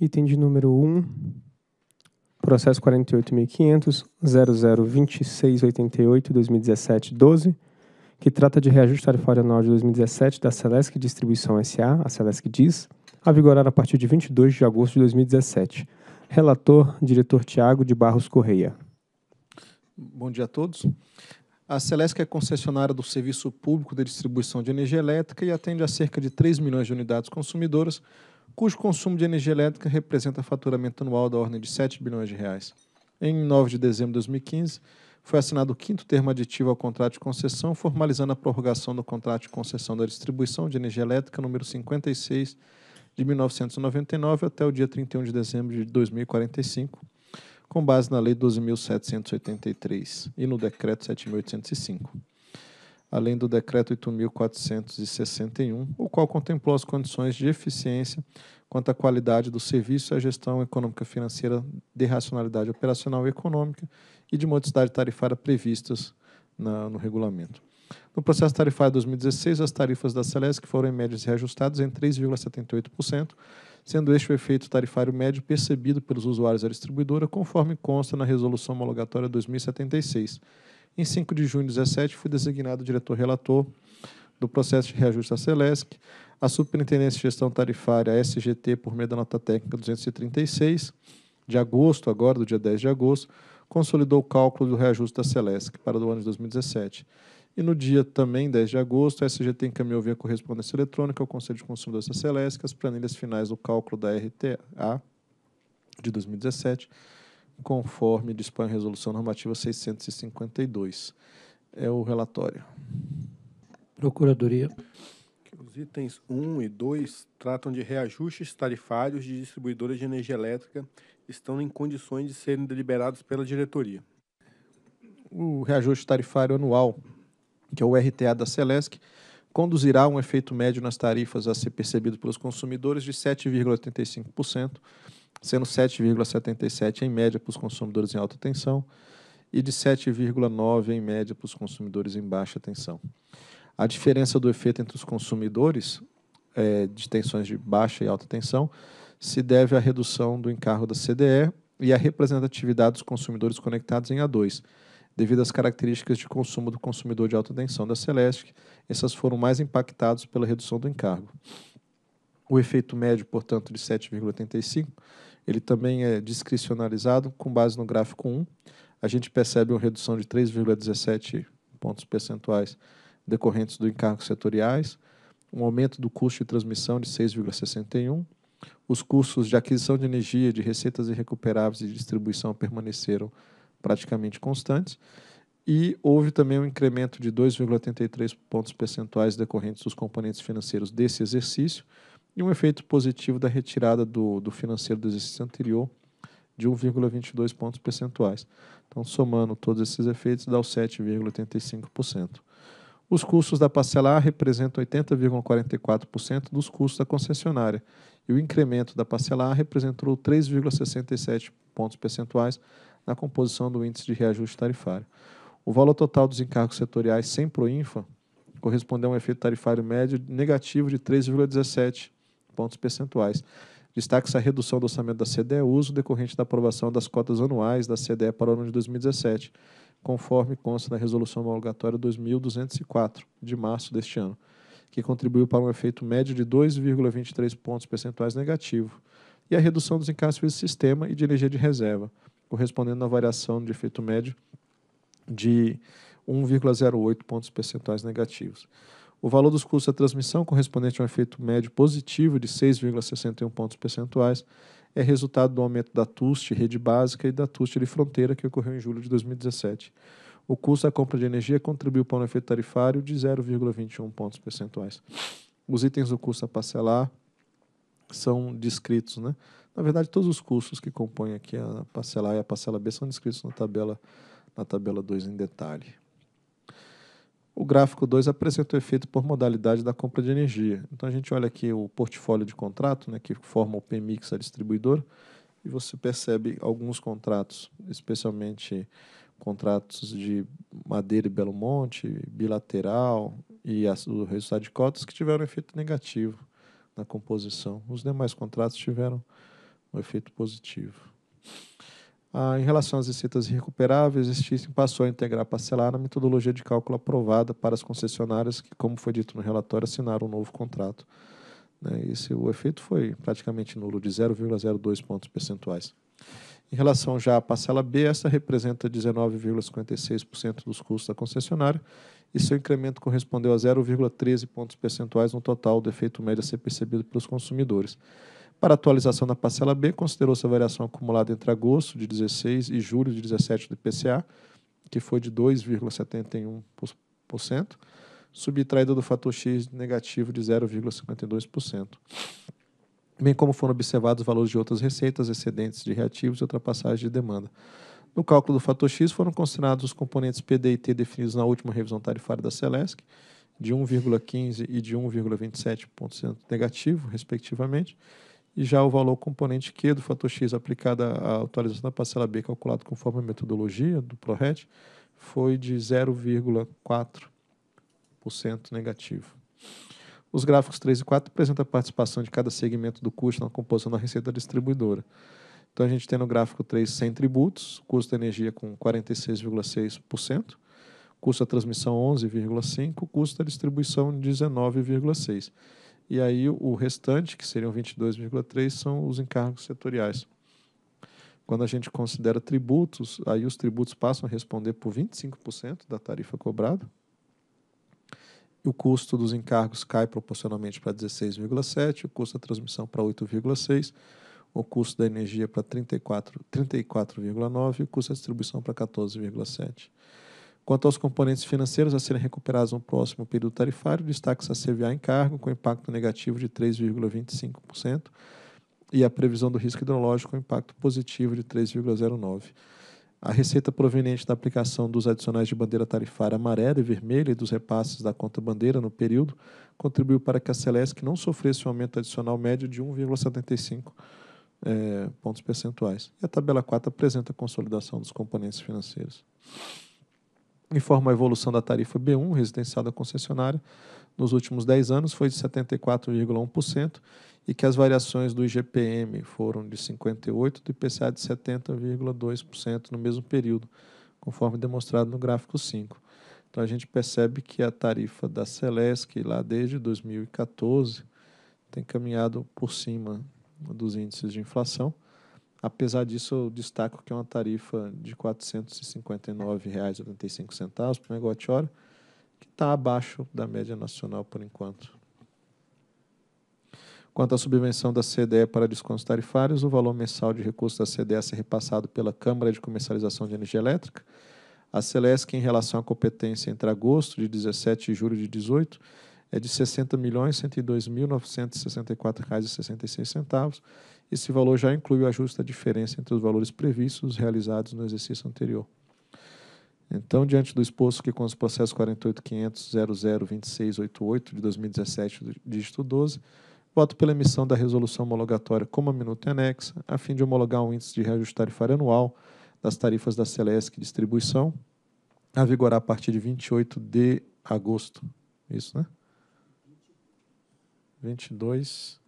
item de número 1, processo 48.500.0026.88.2017.12, que trata de reajuste tarifário anual de 2017 da Celesc Distribuição S.A., a Celesc Diz, a vigorar a partir de 22 de agosto de 2017. Relator, diretor Tiago de Barros Correia. Bom dia a todos. A Celesc é concessionária do Serviço Público de Distribuição de Energia Elétrica e atende a cerca de 3 milhões de unidades consumidoras, cujo consumo de energia elétrica representa faturamento anual da ordem de 7 bilhões de reais. Em 9 de dezembro de 2015, foi assinado o quinto termo aditivo ao contrato de concessão, formalizando a prorrogação do contrato de concessão da distribuição de energia elétrica número 56 de 1999 até o dia 31 de dezembro de 2045, com base na Lei 12.783 e no Decreto 7.805 além do Decreto 8.461, o qual contemplou as condições de eficiência quanto à qualidade do serviço e à gestão econômica financeira de racionalidade operacional e econômica e de modicidade tarifária previstas na, no regulamento. No processo tarifário 2016, as tarifas da Celesc foram em médias reajustadas em 3,78%, sendo este o efeito tarifário médio percebido pelos usuários da distribuidora, conforme consta na Resolução Homologatória 2076, em 5 de junho de 2017, fui designado diretor-relator do processo de reajuste da Celesc, a Superintendência de Gestão Tarifária, SGT, por meio da nota técnica 236, de agosto, agora, do dia 10 de agosto, consolidou o cálculo do reajuste da Celesc para o ano de 2017. E no dia também, 10 de agosto, a SGT encaminhou via correspondência eletrônica ao Conselho de Consumidores da Celesc as planilhas finais do cálculo da RTA de 2017, conforme dispõe a Resolução Normativa 652. É o relatório. Procuradoria. Os itens 1 e 2 tratam de reajustes tarifários de distribuidoras de energia elétrica estão em condições de serem deliberados pela diretoria. O reajuste tarifário anual, que é o RTA da Celesc, conduzirá a um efeito médio nas tarifas a ser percebido pelos consumidores de 7,85% sendo 7,77 em média para os consumidores em alta tensão e de 7,9 em média para os consumidores em baixa tensão. A diferença do efeito entre os consumidores é, de tensões de baixa e alta tensão se deve à redução do encargo da CDE e à representatividade dos consumidores conectados em A2, devido às características de consumo do consumidor de alta tensão da Celeste, essas foram mais impactados pela redução do encargo. O efeito médio, portanto, de 7,85 ele também é discricionalizado com base no gráfico 1. A gente percebe uma redução de 3,17 pontos percentuais decorrentes do encargos setoriais, um aumento do custo de transmissão de 6,61. Os custos de aquisição de energia, de receitas irrecuperáveis e de distribuição permaneceram praticamente constantes. E houve também um incremento de 2,83 pontos percentuais decorrentes dos componentes financeiros desse exercício, e um efeito positivo da retirada do, do financeiro do exercício anterior de 1,22 pontos percentuais. Então, somando todos esses efeitos, dá os 7,85%. Os custos da parcela A representam 80,44% dos custos da concessionária e o incremento da parcela A representou 3,67 pontos percentuais na composição do índice de reajuste tarifário. O valor total dos encargos setoriais sem Proinfa corresponde a um efeito tarifário médio negativo de 3,17 pontos percentuais. destaque se a redução do orçamento da CDE uso decorrente da aprovação das cotas anuais da CDE para o ano de 2017, conforme consta da Resolução Homologatória 2204, de março deste ano, que contribuiu para um efeito médio de 2,23 pontos percentuais negativo, e a redução dos encargos do sistema e de energia de reserva, correspondendo à variação de efeito médio de 1,08 pontos percentuais negativos. O valor dos custos da transmissão, correspondente a um efeito médio positivo de 6,61 pontos percentuais, é resultado do aumento da TUST rede básica e da TUST de fronteira, que ocorreu em julho de 2017. O custo da compra de energia contribuiu para um efeito tarifário de 0,21 pontos percentuais. Os itens do custo a parcelar são descritos, né? Na verdade, todos os custos que compõem aqui a parcela A e a parcela B são descritos na tabela na tabela 2 em detalhe. O gráfico 2 apresenta o efeito por modalidade da compra de energia. Então a gente olha aqui o portfólio de contrato, né, que forma o PMIX, a distribuidora, e você percebe alguns contratos, especialmente contratos de Madeira e Belo Monte, bilateral e as, o resultado de cotas que tiveram efeito negativo na composição. Os demais contratos tiveram um efeito positivo. Ah, em relação às receitas recuperáveis, este passou a integrar parcelar na metodologia de cálculo aprovada para as concessionárias que, como foi dito no relatório, assinaram um novo contrato. Né, esse, o efeito foi praticamente nulo, de 0,02 pontos percentuais. Em relação já à parcela B, essa representa 19,56% dos custos da concessionária e seu incremento correspondeu a 0,13 pontos percentuais no total do efeito médio a ser percebido pelos consumidores. Para atualização da parcela B, considerou-se a variação acumulada entre agosto de 16 e julho de 17 do IPCA, que foi de 2,71%, subtraída do fator X negativo de 0,52%. Bem como foram observados valores de outras receitas, excedentes de reativos e ultrapassagem de demanda. No cálculo do fator X foram considerados os componentes PD e T definidos na última revisão tarifária da Celesc, de 1,15 e de 1,27 negativo, respectivamente, e já o valor componente Q do fator X aplicado à atualização da parcela B calculado conforme a metodologia do ProRed foi de 0,4% negativo. Os gráficos 3 e 4 apresentam a participação de cada segmento do custo na composição da receita distribuidora. Então a gente tem no gráfico 3 sem tributos, custo da energia com 46,6%, custo da transmissão 11,5%, custo da distribuição 19,6% e aí o restante, que seriam 22,3, são os encargos setoriais. Quando a gente considera tributos, aí os tributos passam a responder por 25% da tarifa cobrada. O custo dos encargos cai proporcionalmente para 16,7, o custo da transmissão para 8,6, o custo da energia para 34,9 34 e o custo da distribuição para 14,7. Quanto aos componentes financeiros a serem recuperados no próximo período tarifário, destaque-se a CVA em cargo, com impacto negativo de 3,25%, e a previsão do risco hidrológico, com impacto positivo de 3,09%. A receita proveniente da aplicação dos adicionais de bandeira tarifária amarela e vermelha e dos repasses da conta bandeira no período contribuiu para que a Celesc não sofresse um aumento adicional médio de 1,75 é, eh, pontos percentuais. E a tabela 4 apresenta a consolidação dos componentes financeiros informa a evolução da tarifa B1 residencial da concessionária nos últimos 10 anos foi de 74,1% e que as variações do IGPM foram de 58% do IPCA de 70,2% no mesmo período, conforme demonstrado no gráfico 5. Então a gente percebe que a tarifa da Celesc lá desde 2014 tem caminhado por cima dos índices de inflação Apesar disso, eu destaco que é uma tarifa de R$ 459,85 por megawatt-hora, que está abaixo da média nacional por enquanto. Quanto à subvenção da CDE para descontos tarifários, o valor mensal de recursos da CDE a ser repassado pela Câmara de Comercialização de Energia Elétrica, a Celesc, em relação à competência entre agosto de 17 e julho de 18, é de R$ 60.102.964,66 esse valor já inclui o ajuste da diferença entre os valores previstos realizados no exercício anterior. Então, diante do exposto que com os processos 48.500.002688 de 2017, dígito 12, voto pela emissão da resolução homologatória como a minuta anexa, a fim de homologar o índice de reajuste tarifário anual das tarifas da Celesc Distribuição, a vigorar a partir de 28 de agosto. Isso, né? 22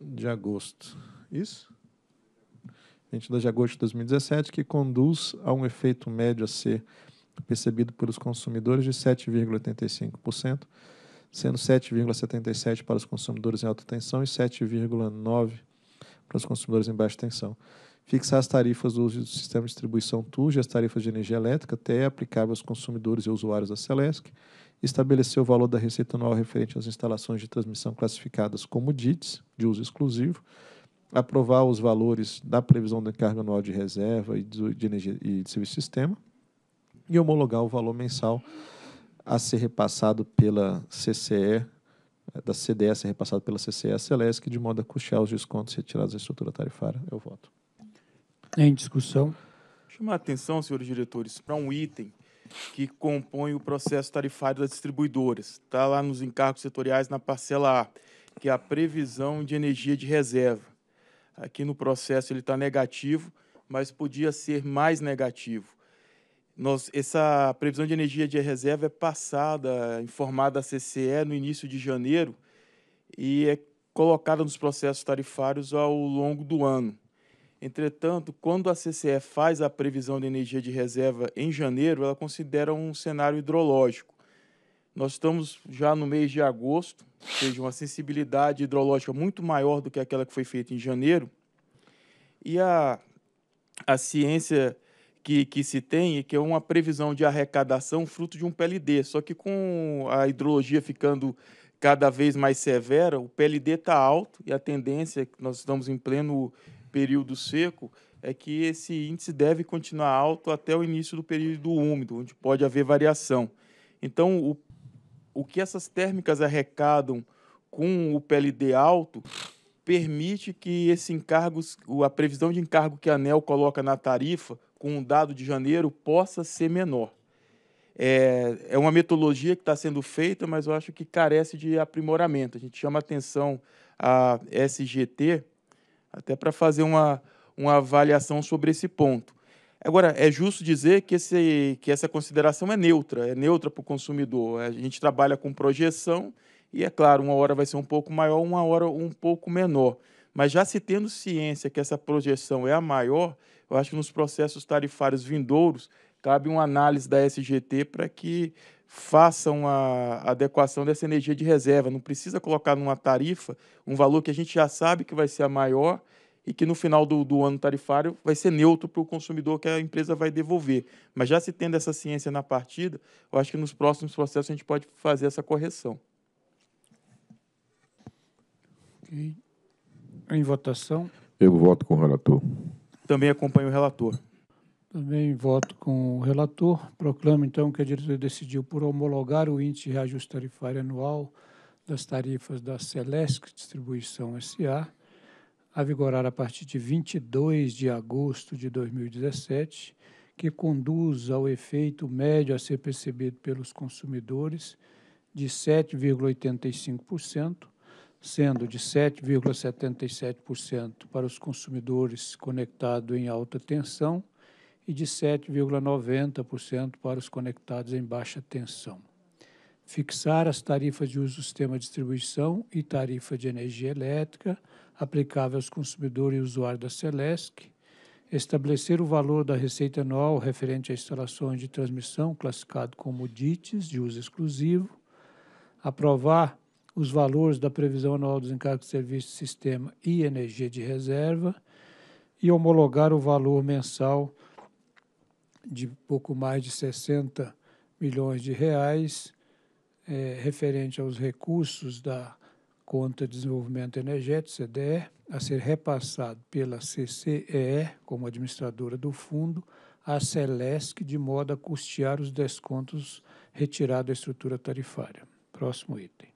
de agosto. Isso? 22 de agosto de 2017, que conduz a um efeito médio a ser percebido pelos consumidores de 7,85%, sendo 7,77% para os consumidores em alta tensão e 7,9% para os consumidores em baixa tensão. Fixar as tarifas do uso do sistema de distribuição TURG e as tarifas de energia elétrica até aplicável aos consumidores e usuários da Celesc estabeleceu o valor da receita anual referente às instalações de transmissão classificadas como DITs, de uso exclusivo, aprovar os valores da previsão da carga anual de reserva e de, energia e de serviço sistema e homologar o valor mensal a ser repassado pela CCE, eh, da CDS ser repassado pela CCE a Celesc, de modo a custear os descontos retirados da estrutura tarifária. Eu voto. Em discussão. Chamar a atenção, senhores diretores, para um item que compõe o processo tarifário das distribuidoras. Está lá nos encargos setoriais na parcela A, que é a previsão de energia de reserva. Aqui no processo ele está negativo, mas podia ser mais negativo. Nós, essa previsão de energia de reserva é passada, informada à CCE no início de janeiro e é colocada nos processos tarifários ao longo do ano. Entretanto, quando a CCE faz a previsão de energia de reserva em janeiro, ela considera um cenário hidrológico. Nós estamos já no mês de agosto, ou seja, uma sensibilidade hidrológica muito maior do que aquela que foi feita em janeiro. E a, a ciência que, que se tem é que é uma previsão de arrecadação fruto de um PLD, só que com a hidrologia ficando cada vez mais severa, o PLD está alto e a tendência é nós estamos em pleno período seco é que esse índice deve continuar alto até o início do período úmido, onde pode haver variação. Então, o, o que essas térmicas arrecadam com o PLD alto permite que esse encargo, a previsão de encargo que a ANEL coloca na tarifa com o dado de janeiro possa ser menor. É, é uma metodologia que está sendo feita, mas eu acho que carece de aprimoramento. A gente chama atenção a SGT, até para fazer uma, uma avaliação sobre esse ponto. Agora, é justo dizer que, esse, que essa consideração é neutra, é neutra para o consumidor. A gente trabalha com projeção e, é claro, uma hora vai ser um pouco maior, uma hora um pouco menor. Mas já se tendo ciência que essa projeção é a maior, eu acho que nos processos tarifários vindouros cabe uma análise da SGT para que façam a adequação dessa energia de reserva. Não precisa colocar numa tarifa um valor que a gente já sabe que vai ser a maior e que no final do, do ano tarifário vai ser neutro para o consumidor que a empresa vai devolver. Mas já se tendo essa ciência na partida, eu acho que nos próximos processos a gente pode fazer essa correção. Okay. Em votação? Eu voto com o relator. Também acompanho o relator. Também voto com o relator. Proclamo, então, que a diretoria decidiu por homologar o índice de reajuste tarifário anual das tarifas da Celesc Distribuição S.A., a vigorar a partir de 22 de agosto de 2017, que conduz ao efeito médio a ser percebido pelos consumidores de 7,85%, sendo de 7,77% para os consumidores conectados em alta tensão e de 7,90% para os conectados em baixa tensão. Fixar as tarifas de uso do sistema de distribuição e tarifa de energia elétrica aplicável aos consumidores e usuários da Celesc. Estabelecer o valor da receita anual referente a instalações de transmissão classificado como DITES, de uso exclusivo. Aprovar os valores da previsão anual dos encargos de serviço de sistema e energia de reserva e homologar o valor mensal de pouco mais de 60 milhões de reais, é, referente aos recursos da Conta de Desenvolvimento Energético, CDE, a ser repassado pela CCEE, como administradora do fundo, à Celesc, de modo a custear os descontos retirados da estrutura tarifária. Próximo item.